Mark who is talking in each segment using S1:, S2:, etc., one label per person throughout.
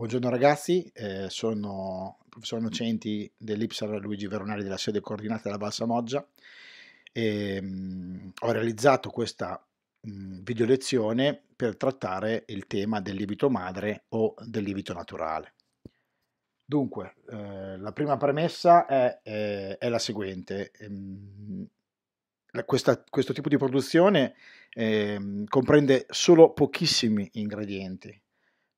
S1: Buongiorno ragazzi, eh, sono il professor Nocenti dell'Ipsar Luigi Veronari della sede coordinata della Balsa Moggia. e ehm, mh, ho realizzato questa mh, mm, video lezione per trattare il tema del lievito madre o del lievito naturale. Dunque, eh, la prima premessa è, è, è la seguente. Ehm, questa, questo tipo di produzione eh, comprende solo pochissimi ingredienti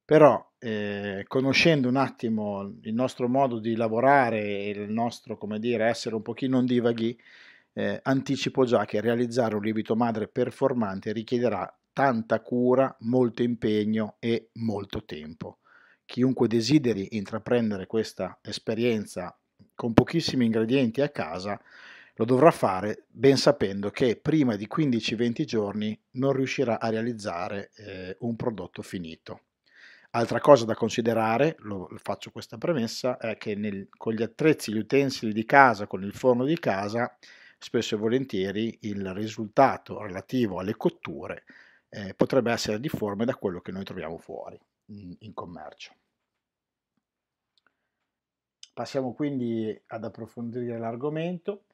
S1: però eh, conoscendo un attimo il nostro modo di lavorare e il nostro, come dire, essere un pochino ondivaghi, eh, anticipo già che realizzare un lievito madre performante richiederà tanta cura, molto impegno e molto tempo. Chiunque desideri intraprendere questa esperienza con pochissimi ingredienti a casa, lo dovrà fare ben sapendo che prima di 15-20 giorni non riuscirà a realizzare eh, un prodotto finito. Altra cosa da considerare, lo, faccio questa premessa, è che nel, con gli attrezzi, gli utensili di casa, con il forno di casa, spesso e volentieri il risultato relativo alle cotture eh, potrebbe essere difforme da quello che noi troviamo fuori in, in commercio. Passiamo quindi ad approfondire l'argomento.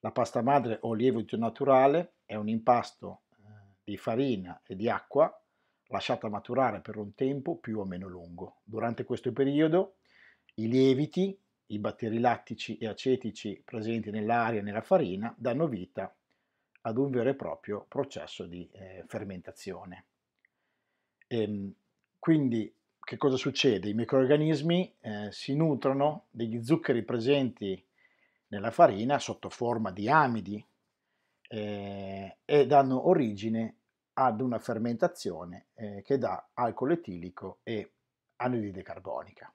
S1: La pasta madre o lievito naturale è un impasto eh, di farina e di acqua lasciata maturare per un tempo più o meno lungo. Durante questo periodo i lieviti, i batteri lattici e acetici presenti nell'aria e nella farina danno vita ad un vero e proprio processo di eh, fermentazione. E, ehm, quindi che cosa succede? I microrganismi eh, si nutrono degli zuccheri presenti nella farina sotto forma di amidi eh, e danno origine ad una fermentazione eh, che dà alcol etilico e anidride carbonica.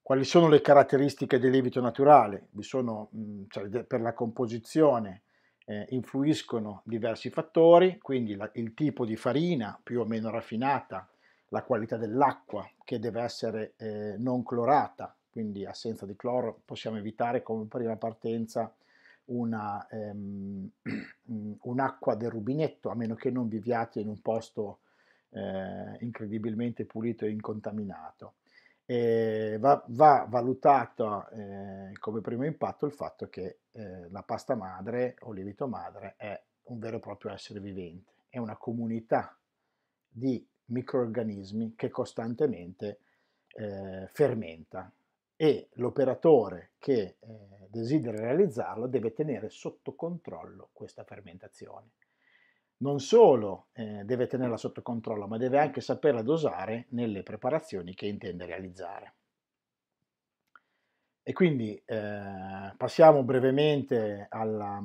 S1: Quali sono le caratteristiche del lievito naturale? Sono, mh, mm, cioè, per la composizione eh, influiscono diversi fattori, quindi la, il tipo di farina più o meno raffinata, la qualità dell'acqua che deve essere eh, non clorata, quindi assenza di cloro possiamo evitare come prima partenza una, ehm, un'acqua del rubinetto, a meno che non viviate in un posto eh, incredibilmente pulito e incontaminato. E va, va valutato eh, come primo impatto il fatto che eh, la pasta madre o lievito madre è un vero e proprio essere vivente, è una comunità di microorganismi che costantemente eh, fermenta e l'operatore che eh, desidera realizzarlo deve tenere sotto controllo questa fermentazione. Non solo eh, deve tenerla sotto controllo, ma deve anche saperla dosare nelle preparazioni che intende realizzare. E quindi eh, passiamo brevemente alla,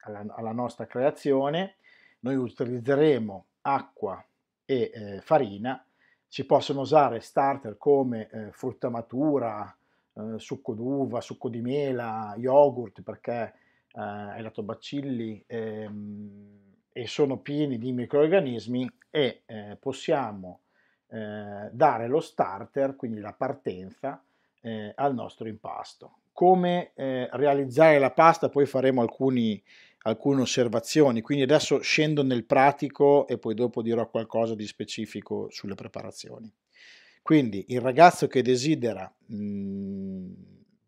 S1: alla, alla, nostra creazione. Noi utilizzeremo acqua e eh, farina si possono usare starter come eh, frutta matura, eh, succo d'uva, succo di mela, yogurt perché eh, è bacilli ehm, e sono pieni di microorganismi e eh, possiamo eh, dare lo starter, quindi la partenza, eh, al nostro impasto come eh, realizzare la pasta, poi faremo alcuni, alcune osservazioni, quindi adesso scendo nel pratico e poi dopo dirò qualcosa di specifico sulle preparazioni. Quindi il ragazzo che desidera mh, mm,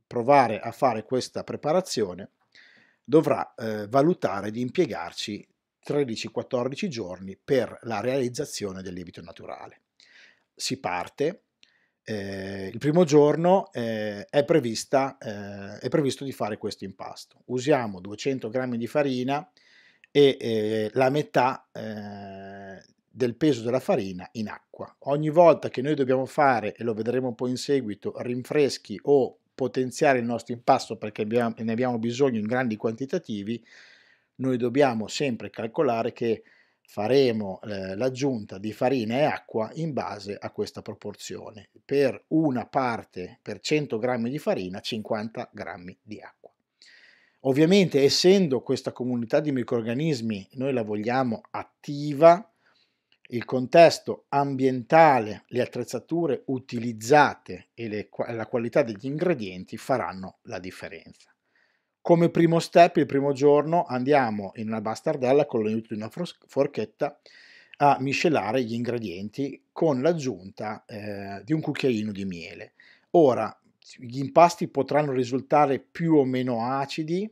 S1: provare a fare questa preparazione dovrà eh, valutare di impiegarci 13-14 giorni per la realizzazione del lievito naturale. Si parte eh, il primo giorno eh, è, prevista, eh, è, previsto di fare questo impasto. Usiamo 200 g di farina e eh, la metà eh, del peso della farina in acqua. Ogni volta che noi dobbiamo fare, e lo vedremo poi in seguito, rinfreschi o potenziare il nostro impasto perché abbiamo, ne abbiamo bisogno in grandi quantitativi, noi dobbiamo sempre calcolare che faremo eh, l'aggiunta di farina e acqua in base a questa proporzione. Per una parte, per 100 g di farina, 50 g di acqua. Ovviamente, essendo questa comunità di microrganismi, noi la vogliamo attiva, il contesto ambientale, le attrezzature utilizzate e le, la qualità degli ingredienti faranno la differenza. Come primo step, il primo giorno, andiamo in una bastardella con l'aiuto di una forchetta a miscelare gli ingredienti con l'aggiunta eh, di un cucchiaino di miele. Ora, gli impasti potranno risultare più o meno acidi,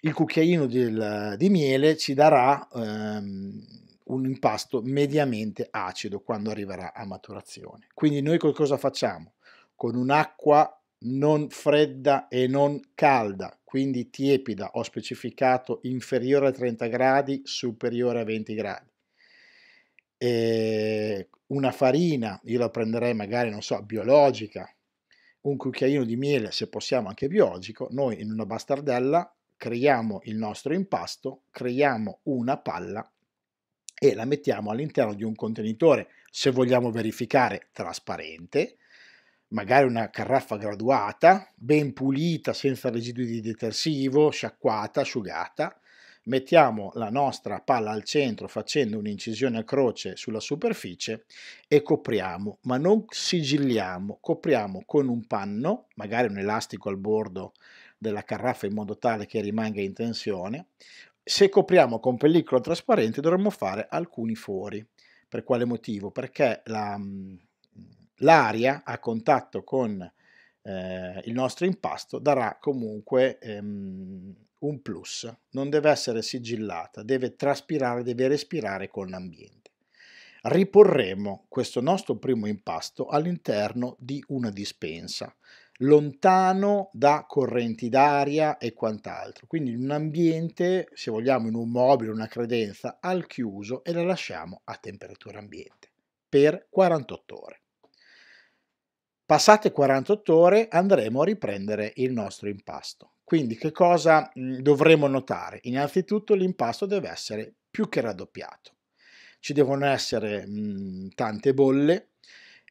S1: il cucchiaino del, di miele ci darà ehm, un impasto mediamente acido quando arriverà a maturazione. Quindi noi cosa facciamo? Con un'acqua non fredda e non calda, quindi tiepida, ho specificato inferiore a 30 gradi, superiore a 20 gradi. E ehm, una farina, io la prenderei magari, non so, biologica, un cucchiaino di miele, se possiamo anche biologico, noi in una bastardella creiamo il nostro impasto, creiamo una palla e la mettiamo all'interno di un contenitore, se vogliamo verificare, trasparente, magari una carraffa graduata, ben pulita, senza residui di detersivo, sciacquata, asciugata. Mettiamo la nostra palla al centro facendo un'incisione a croce sulla superficie e copriamo, ma non sigilliamo, copriamo con un panno, magari un elastico al bordo della carraffa in modo tale che rimanga in tensione. Se copriamo con pellicola trasparente dovremmo fare alcuni fori. Per quale motivo? Perché la, l'aria a contatto con eh, il nostro impasto darà comunque ehm, un plus, non deve essere sigillata, deve traspirare, deve respirare con l'ambiente. Riporremo questo nostro primo impasto all'interno di una dispensa, lontano da correnti d'aria e quant'altro, quindi in un ambiente, se vogliamo in un mobile, una credenza, al chiuso e la lasciamo a temperatura ambiente per 48 ore. Passate 48 ore andremo a riprendere il nostro impasto. Quindi che cosa mm, dovremo notare? Innanzitutto l'impasto deve essere più che raddoppiato. Ci devono essere mh, mm, tante bolle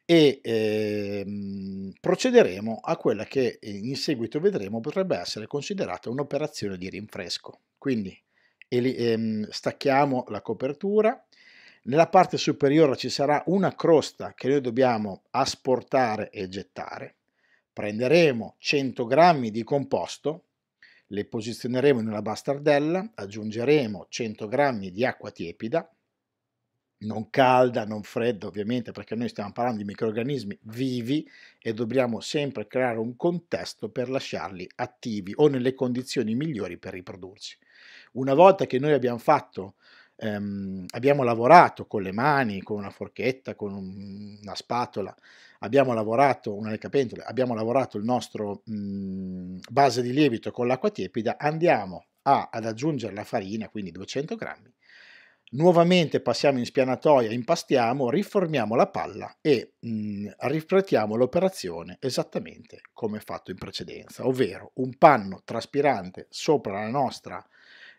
S1: e eh, procederemo a quella che eh, in seguito vedremo potrebbe essere considerata un'operazione di rinfresco. Quindi e, ehm, stacchiamo la copertura, nella parte superiore ci sarà una crosta che noi dobbiamo asportare e gettare. Prenderemo 100 grammi di composto, le posizioneremo in una bastardella, aggiungeremo 100 grammi di acqua tiepida, non calda, non fredda ovviamente, perché noi stiamo parlando di microrganismi vivi e dobbiamo sempre creare un contesto per lasciarli attivi o nelle condizioni migliori per riprodursi. Una volta che noi abbiamo fatto ehm, abbiamo lavorato con le mani, con una forchetta, con un, una spatola, abbiamo lavorato, una capentole, abbiamo lavorato il nostro mh, mhmm, base di lievito con l'acqua tiepida, andiamo a, ad aggiungere la farina, quindi 200 grammi, nuovamente passiamo in spianatoia, impastiamo, riformiamo la palla e mh, mhmm, ripetiamo l'operazione esattamente come fatto in precedenza, ovvero un panno traspirante sopra la nostra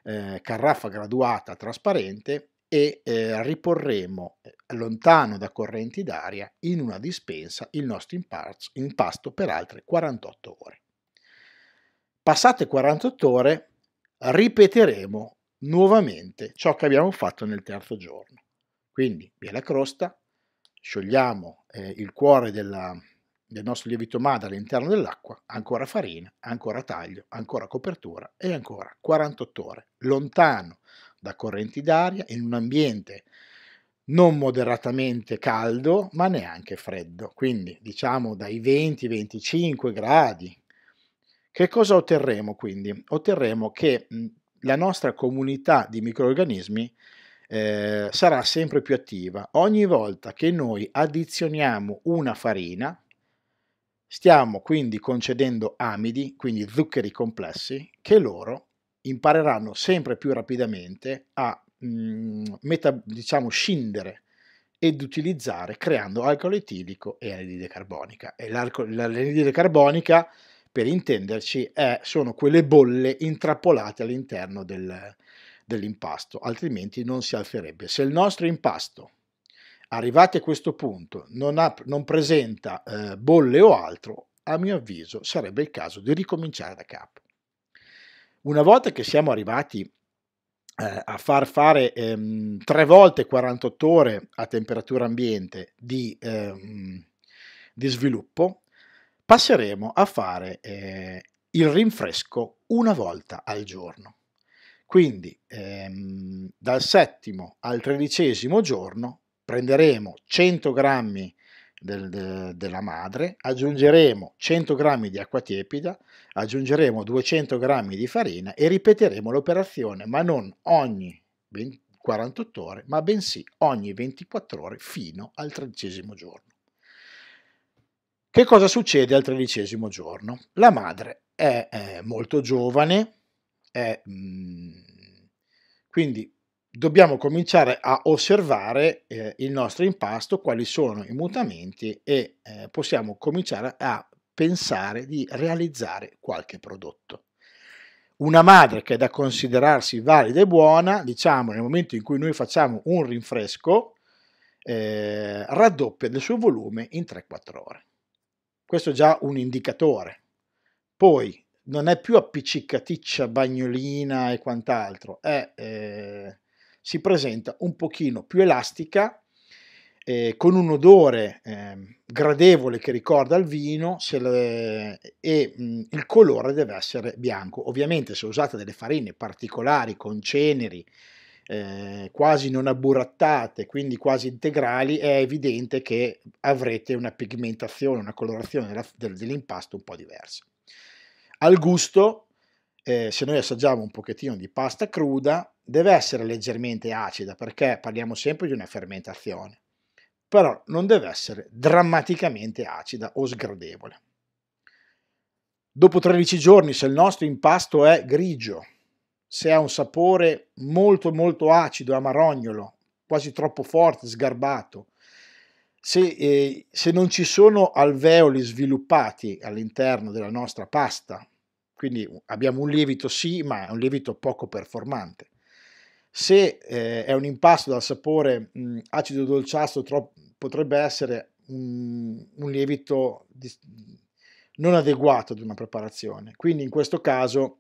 S1: eh, caraffa graduata trasparente e eh, riporremo eh, lontano da correnti d'aria in una dispensa il nostro impasto per altre 48 ore. Passate 48 ore ripeteremo nuovamente ciò che abbiamo fatto nel terzo giorno. Quindi via la crosta, sciogliamo eh, il cuore della, del nostro lievito madre all'interno dell'acqua, ancora farina, ancora taglio, ancora copertura e ancora 48 ore, lontano da correnti d'aria, in un ambiente non moderatamente caldo, ma neanche freddo, quindi diciamo dai 20-25 gradi. Che cosa otterremo quindi? Otterremo che mhmm, la nostra comunità di microorganismi eh, sarà sempre più attiva. Ogni volta che noi addizioniamo una farina, Stiamo quindi concedendo amidi, quindi zuccheri complessi, che loro impareranno sempre più rapidamente a mh, mm, meta, diciamo, scindere ed utilizzare creando alcol etilico e anidride carbonica. E l'anidride carbonica, per intenderci, è, sono quelle bolle intrappolate all'interno del, dell'impasto, altrimenti non si alzerebbe. Se il nostro impasto arrivati a questo punto non, ha, non presenta eh, bolle o altro, a mio avviso sarebbe il caso di ricominciare da capo. Una volta che siamo arrivati eh, a far fare ehm, tre volte 48 ore a temperatura ambiente di, ehm, di sviluppo, passeremo a fare eh, il rinfresco una volta al giorno. Quindi ehm, dal settimo al tredicesimo giorno prenderemo 100 grammi del, de, della madre, aggiungeremo 100 grammi di acqua tiepida, aggiungeremo 200 grammi di farina e ripeteremo l'operazione, ma non ogni 20, 48 ore, ma bensì ogni 24 ore fino al tredicesimo giorno. Che cosa succede al tredicesimo giorno? La madre è, è eh, molto giovane, è, mh, mm, quindi dobbiamo cominciare a osservare eh, il nostro impasto, quali sono i mutamenti e eh, possiamo cominciare a pensare di realizzare qualche prodotto. Una madre che è da considerarsi valida e buona, diciamo nel momento in cui noi facciamo un rinfresco, eh, raddoppia del suo volume in 3-4 ore. Questo è già un indicatore. Poi non è più appiccicaticcia, bagnolina e quant'altro, è eh, si presenta un pochino più elastica, eh, con un odore eh, gradevole che ricorda il vino le, e mh, il colore deve essere bianco. Ovviamente se usate delle farine particolari con ceneri, eh, quasi non abburattate, quindi quasi integrali, è evidente che avrete una pigmentazione, una colorazione della, del, dell'impasto un po' diversa. Al gusto, eh, se noi assaggiamo un pochettino di pasta cruda, deve essere leggermente acida perché parliamo sempre di una fermentazione, però non deve essere drammaticamente acida o sgradevole. Dopo 13 giorni, se il nostro impasto è grigio, se ha un sapore molto molto acido, amarognolo, quasi troppo forte, sgarbato, se, eh, se non ci sono alveoli sviluppati all'interno della nostra pasta, quindi abbiamo un lievito sì, ma è un lievito poco performante. Se eh, è un impasto dal sapore mh, mm, acido dolciastro, tro- potrebbe essere un, un lievito di, non adeguato ad una preparazione. Quindi in questo caso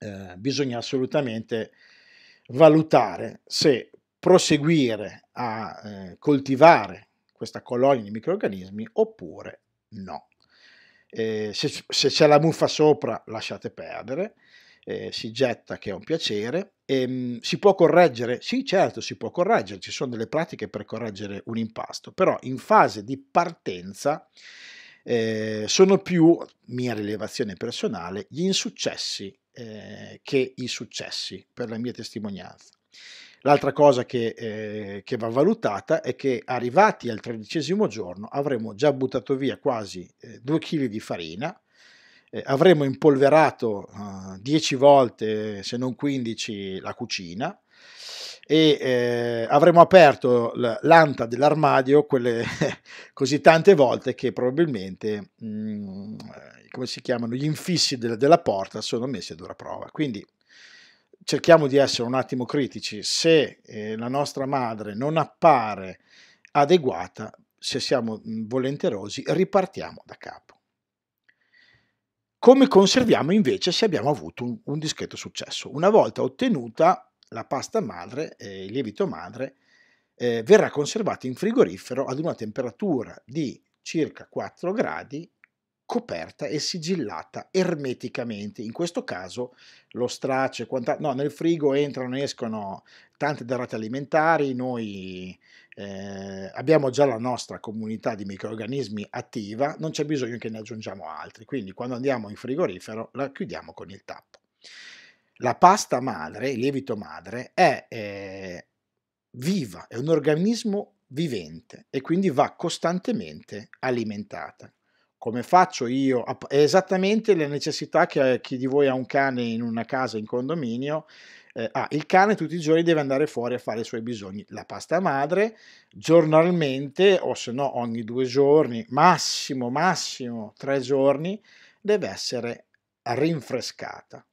S1: eh, bisogna assolutamente valutare se proseguire a eh, coltivare questa colonia di microrganismi oppure no. Eh, se, se c'è la muffa sopra lasciate perdere, eh, si getta che è un piacere. E, ehm, si può correggere? Sì, certo, si può correggere, ci sono delle pratiche per correggere un impasto, però in fase di partenza eh, sono più, mia rilevazione personale, gli insuccessi eh, che i successi per la mia testimonianza. L'altra cosa che, eh, che, va valutata è che arrivati al tredicesimo giorno avremo già buttato via quasi 2 eh, kg di farina, eh, avremo impolverato 10 eh, volte, se non 15, la cucina e eh, avremo aperto l'anta dell'armadio quelle così tante volte che probabilmente mh, mm, come si chiamano gli infissi de della porta sono messi a dura prova quindi cerchiamo di essere un attimo critici se eh, la nostra madre non appare adeguata se siamo mm, volenterosi ripartiamo da capo come conserviamo invece se abbiamo avuto un, un discreto successo? Una volta ottenuta la pasta madre, eh, il lievito madre, eh, verrà conservato in frigorifero ad una temperatura di circa 4 gradi coperta e sigillata ermeticamente. In questo caso lo straccio e quant'altro. No, nel frigo entrano e escono tante derrate alimentari, noi eh, abbiamo già la nostra comunità di microorganismi attiva, non c'è bisogno che ne aggiungiamo altri, quindi quando andiamo in frigorifero la chiudiamo con il tappo. La pasta madre, il lievito madre, è eh, viva, è un organismo vivente e quindi va costantemente alimentata come faccio io? È esattamente la necessità che eh, chi di voi ha un cane in una casa in condominio eh, ah, il cane tutti i giorni deve andare fuori a fare i suoi bisogni, la pasta madre giornalmente o se no ogni due giorni, massimo, massimo tre giorni, deve essere rinfrescata.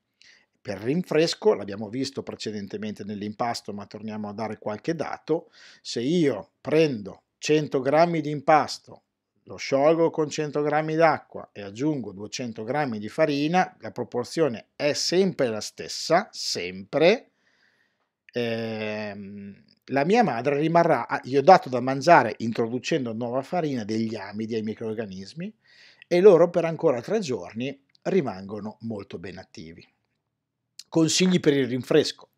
S1: Per rinfresco, l'abbiamo visto precedentemente nell'impasto, ma torniamo a dare qualche dato, se io prendo 100 grammi di impasto lo sciolgo con 100 g d'acqua e aggiungo 200 g di farina, la proporzione è sempre la stessa, sempre. Ehm, la mia madre rimarrà, ah, gli ho dato da mangiare introducendo nuova farina degli amidi ai microrganismi e loro per ancora tre giorni rimangono molto ben attivi. Consigli per il rinfresco.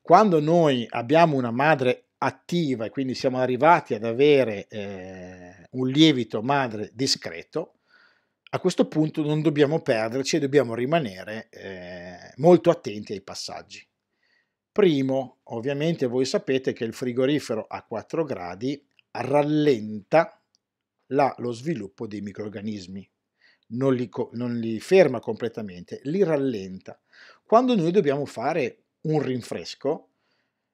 S1: Quando noi abbiamo una madre attiva e quindi siamo arrivati ad avere eh, un lievito madre discreto, a questo punto non dobbiamo perderci e dobbiamo rimanere eh, molto attenti ai passaggi. Primo, ovviamente voi sapete che il frigorifero a 4 gradi rallenta la, lo sviluppo dei microrganismi, non li, non li ferma completamente, li rallenta. Quando noi dobbiamo fare un rinfresco,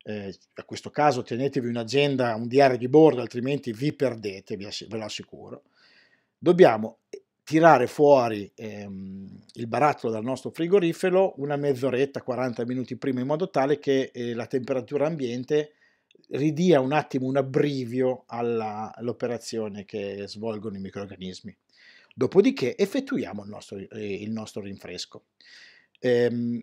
S1: eh, a questo caso tenetevi un'agenda, un diario di bordo, altrimenti vi perdete, ve lo assicuro. Dobbiamo eh, tirare fuori ehm, il barattolo dal nostro frigorifero una mezz'oretta, 40 minuti prima, in modo tale che eh, la temperatura ambiente ridia un attimo un abbrivio alla, all'operazione che svolgono i microrganismi. Dopodiché effettuiamo il nostro, eh, il nostro rinfresco. Ehm,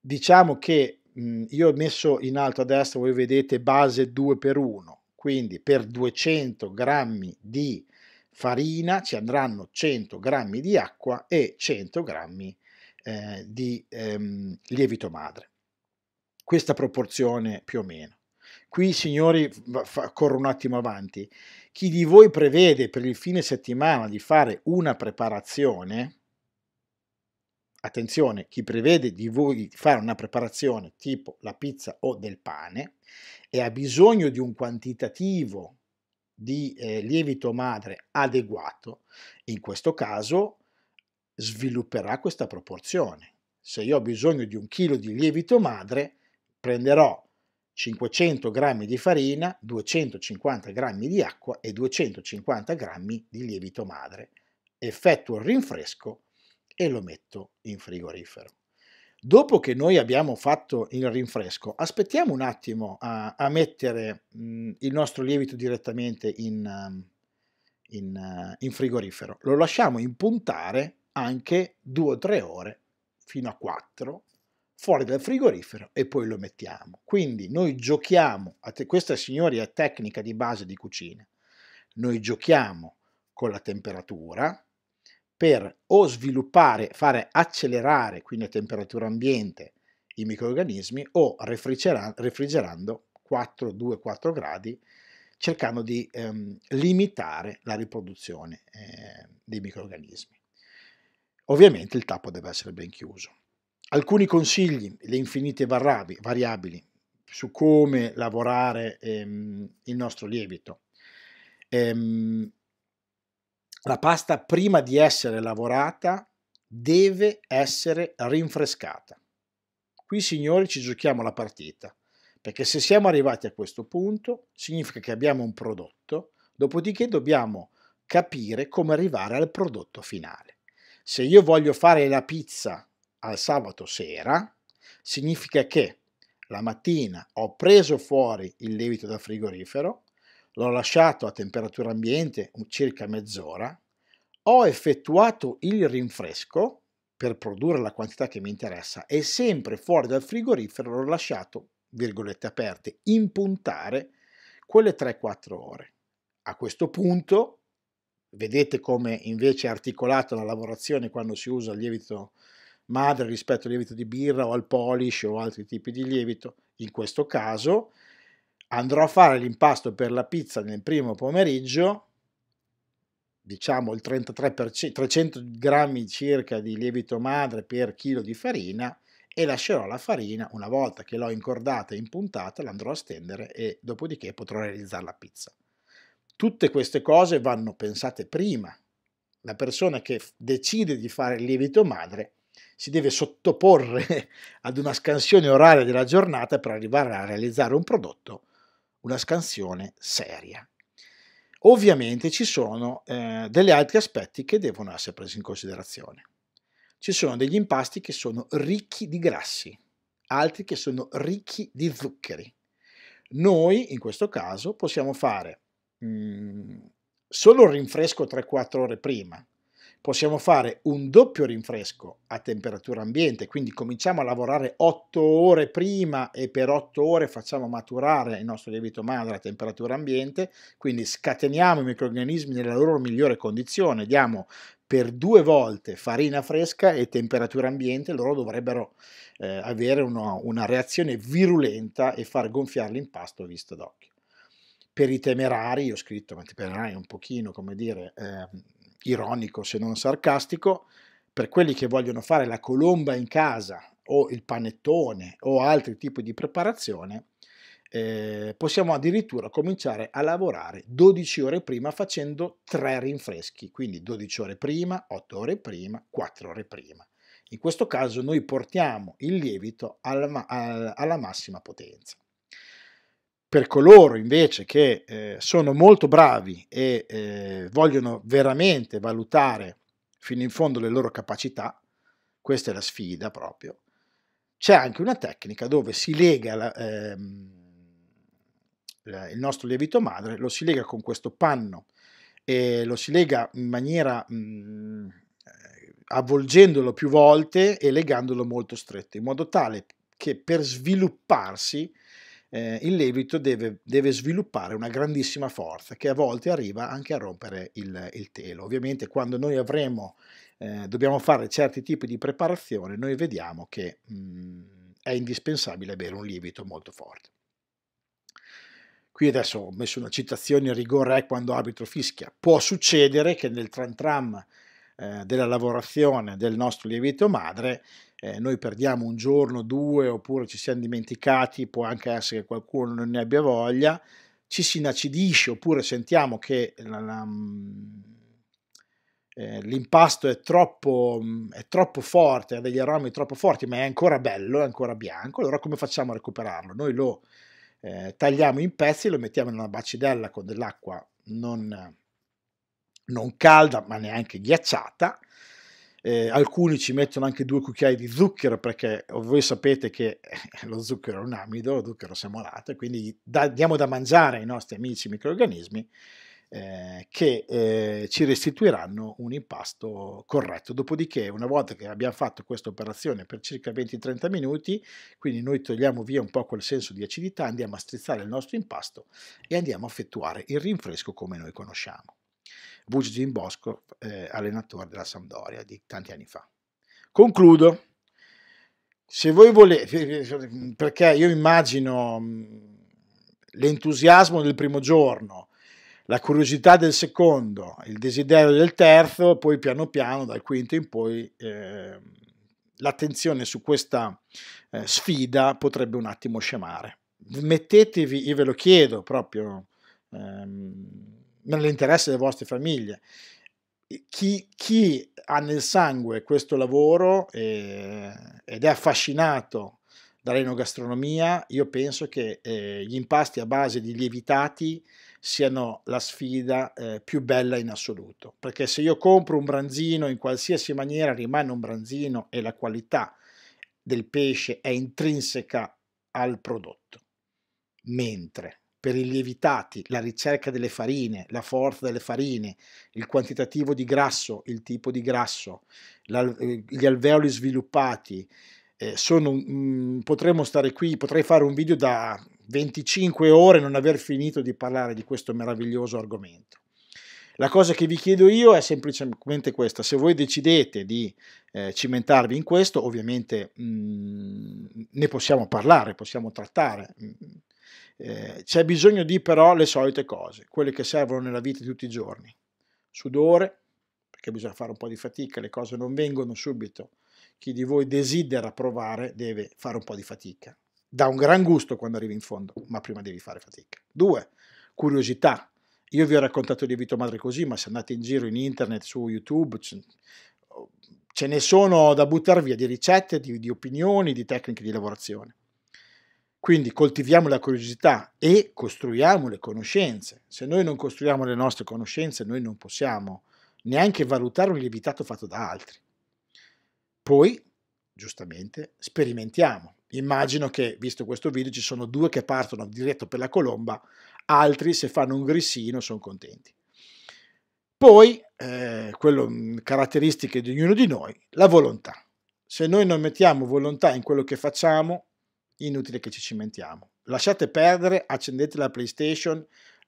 S1: diciamo che Mhmm, io ho messo in alto a destra, voi vedete base 2 per 1, quindi per 200 grammi di farina ci andranno 100 grammi di acqua e 100 grammi eh, di ehm, lievito madre. Questa proporzione più o meno. Qui, signori, corro un attimo avanti. Chi di voi prevede per il fine settimana di fare una preparazione, attenzione, chi prevede di voi fare una preparazione tipo la pizza o del pane e ha bisogno di un quantitativo di eh, lievito madre adeguato, in questo caso svilupperà questa proporzione. Se io ho bisogno di un chilo di lievito madre, prenderò 500 g di farina, 250 g di acqua e 250 g di lievito madre. Effetto il rinfresco e lo metto in frigorifero. Dopo che noi abbiamo fatto il rinfresco, aspettiamo un attimo a, a mettere mh, mm, il nostro lievito direttamente in, um, in, uh, in frigorifero. Lo lasciamo impuntare anche due o tre ore, fino a quattro, fuori dal frigorifero e poi lo mettiamo. Quindi noi giochiamo, a questa signori è tecnica di base di cucina, noi giochiamo con la temperatura, per o sviluppare, fare accelerare quindi a temperatura ambiente i microrganismi o refrigerando 4-2-4 gradi cercando di ehm, limitare la riproduzione eh, dei microrganismi. Ovviamente il tappo deve essere ben chiuso. Alcuni consigli, le infinite variabili su come lavorare ehm, il nostro lievito. Ehm, la pasta prima di essere lavorata deve essere rinfrescata. Qui signori ci giochiamo la partita, perché se siamo arrivati a questo punto significa che abbiamo un prodotto, dopodiché dobbiamo capire come arrivare al prodotto finale. Se io voglio fare la pizza al sabato sera, significa che la mattina ho preso fuori il lievito dal frigorifero, l'ho lasciato a temperatura ambiente circa mezz'ora, ho effettuato il rinfresco per produrre la quantità che mi interessa e sempre fuori dal frigorifero l'ho lasciato, virgolette aperte, impuntare quelle 3-4 ore. A questo punto vedete come invece è articolata la lavorazione quando si usa il lievito madre rispetto al lievito di birra o al polish o altri tipi di lievito. In questo caso andrò a fare l'impasto per la pizza nel primo pomeriggio, diciamo il 33%, 300 grammi circa di lievito madre per chilo di farina e lascerò la farina una volta che l'ho incordata e impuntata, l'andrò a stendere e dopodiché potrò realizzare la pizza. Tutte queste cose vanno pensate prima. La persona che decide di fare il lievito madre si deve sottoporre ad una scansione oraria della giornata per arrivare a realizzare un prodotto una scansione seria. Ovviamente ci sono eh, degli altri aspetti che devono essere presi in considerazione. Ci sono degli impasti che sono ricchi di grassi, altri che sono ricchi di zuccheri. Noi in questo caso possiamo fare mh, mm, solo un rinfresco 3-4 ore prima possiamo fare un doppio rinfresco a temperatura ambiente, quindi cominciamo a lavorare 8 ore prima e per 8 ore facciamo maturare il nostro lievito madre a temperatura ambiente, quindi scateniamo i microrganismi nella loro migliore condizione, diamo per due volte farina fresca e temperatura ambiente, loro dovrebbero eh, avere una, una reazione virulenta e far gonfiare l'impasto visto d'occhio per i temerari, ho scritto, ma temerari è un pochino, come dire, eh, ironico se non sarcastico, per quelli che vogliono fare la colomba in casa o il panettone o altri tipi di preparazione, eh, possiamo addirittura cominciare a lavorare 12 ore prima facendo tre rinfreschi, quindi 12 ore prima, 8 ore prima, 4 ore prima. In questo caso noi portiamo il lievito alla, alla massima potenza. Per coloro invece che eh, sono molto bravi e eh, vogliono veramente valutare fino in fondo le loro capacità, questa è la sfida proprio, c'è anche una tecnica dove si lega la, ehm, la, il nostro lievito madre, lo si lega con questo panno e lo si lega in maniera... Mh, mm, eh, avvolgendolo più volte e legandolo molto stretto, in modo tale che per svilupparsi eh, il lievito deve, deve, sviluppare una grandissima forza che a volte arriva anche a rompere il, il telo. Ovviamente quando noi avremo, eh, dobbiamo fare certi tipi di preparazione, noi vediamo che mh, mm, è indispensabile avere un lievito molto forte. Qui adesso ho messo una citazione, rigore è eh, quando arbitro fischia. Può succedere che nel tram tram eh, della lavorazione del nostro lievito madre, eh, noi perdiamo un giorno, due, oppure ci siamo dimenticati, può anche essere che qualcuno non ne abbia voglia, ci si inacidisce oppure sentiamo che la, la, mm, eh, l'impasto è troppo, mm, è troppo, forte, ha degli aromi troppo forti, ma è ancora bello, è ancora bianco, allora come facciamo a recuperarlo? Noi lo eh, tagliamo in pezzi, lo mettiamo in una bacidella con dell'acqua non non calda ma neanche ghiacciata. Eh, alcuni ci mettono anche due cucchiai di zucchero perché voi sapete che eh, lo zucchero è un amido, lo zucchero siamo semolato, quindi da, diamo da mangiare ai nostri amici microorganismi eh, che eh, ci restituiranno un impasto corretto. Dopodiché, una volta che abbiamo fatto questa operazione per circa 20-30 minuti, quindi noi togliamo via un po' quel senso di acidità, andiamo a strizzare il nostro impasto e andiamo a effettuare il rinfresco come noi conosciamo. Vujicin Bosco, eh, allenatore della Sampdoria di tanti anni fa. Concludo. Se voi volete, perché io immagino mm, l'entusiasmo del primo giorno, la curiosità del secondo, il desiderio del terzo, poi piano piano dal quinto in poi eh, l'attenzione su questa eh, sfida potrebbe un attimo scemare. Mettetevi, io ve lo chiedo proprio, ehm, nell'interesse delle vostre famiglie. Chi, chi, ha nel sangue questo lavoro eh, ed è affascinato dall'enogastronomia, io penso che eh, gli impasti a base di lievitati siano la sfida eh, più bella in assoluto, perché se io compro un branzino in qualsiasi maniera rimane un branzino e la qualità del pesce è intrinseca al prodotto. Mentre per i lievitati, la ricerca delle farine, la forza delle farine, il quantitativo di grasso, il tipo di grasso, eh, gli alveoli sviluppati. Eh, sono, mm, potremmo stare qui, potrei fare un video da 25 ore e non aver finito di parlare di questo meraviglioso argomento. La cosa che vi chiedo io è semplicemente questa, se voi decidete di eh, cimentarvi in questo, ovviamente mh, mm, ne possiamo parlare, possiamo trattare. Mm, eh, c'è bisogno di però le solite cose, quelle che servono nella vita di tutti i giorni. Sudore, perché bisogna fare un po' di fatica, le cose non vengono subito. Chi di voi desidera provare deve fare un po' di fatica. Dà un gran gusto quando arrivi in fondo, ma prima devi fare fatica. Due, curiosità. Io vi ho raccontato di Vito Madre così, ma se andate in giro in internet, su YouTube, ce ne sono da buttare via di ricette, di, di opinioni, di tecniche di lavorazione. Quindi coltiviamo la curiosità e costruiamo le conoscenze. Se noi non costruiamo le nostre conoscenze, noi non possiamo neanche valutare un lievitato fatto da altri. Poi, giustamente, sperimentiamo. Immagino che, visto questo video, ci sono due che partono diretto per la colomba, altri se fanno un grissino sono contenti. Poi, eh, quello, mm, caratteristiche di ognuno di noi, la volontà. Se noi non mettiamo volontà in quello che facciamo, inutile che ci cimentiamo. Lasciate perdere, accendete la PlayStation,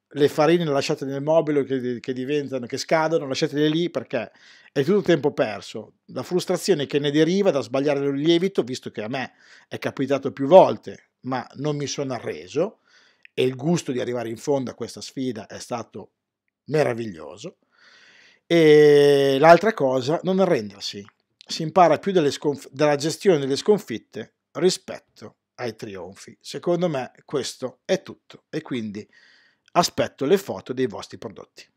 S1: le farine le lasciate nel mobile che, che, diventano, che scadono, lasciatele lì perché è tutto tempo perso. La frustrazione che ne deriva da sbagliare il lievito, visto che a me è capitato più volte, ma non mi sono arreso, e il gusto di arrivare in fondo a questa sfida è stato meraviglioso. E l'altra cosa, non arrendersi. Si impara più sconf- dalla gestione delle sconfitte rispetto ai trionfi. Secondo me questo è tutto e quindi aspetto le foto dei vostri prodotti.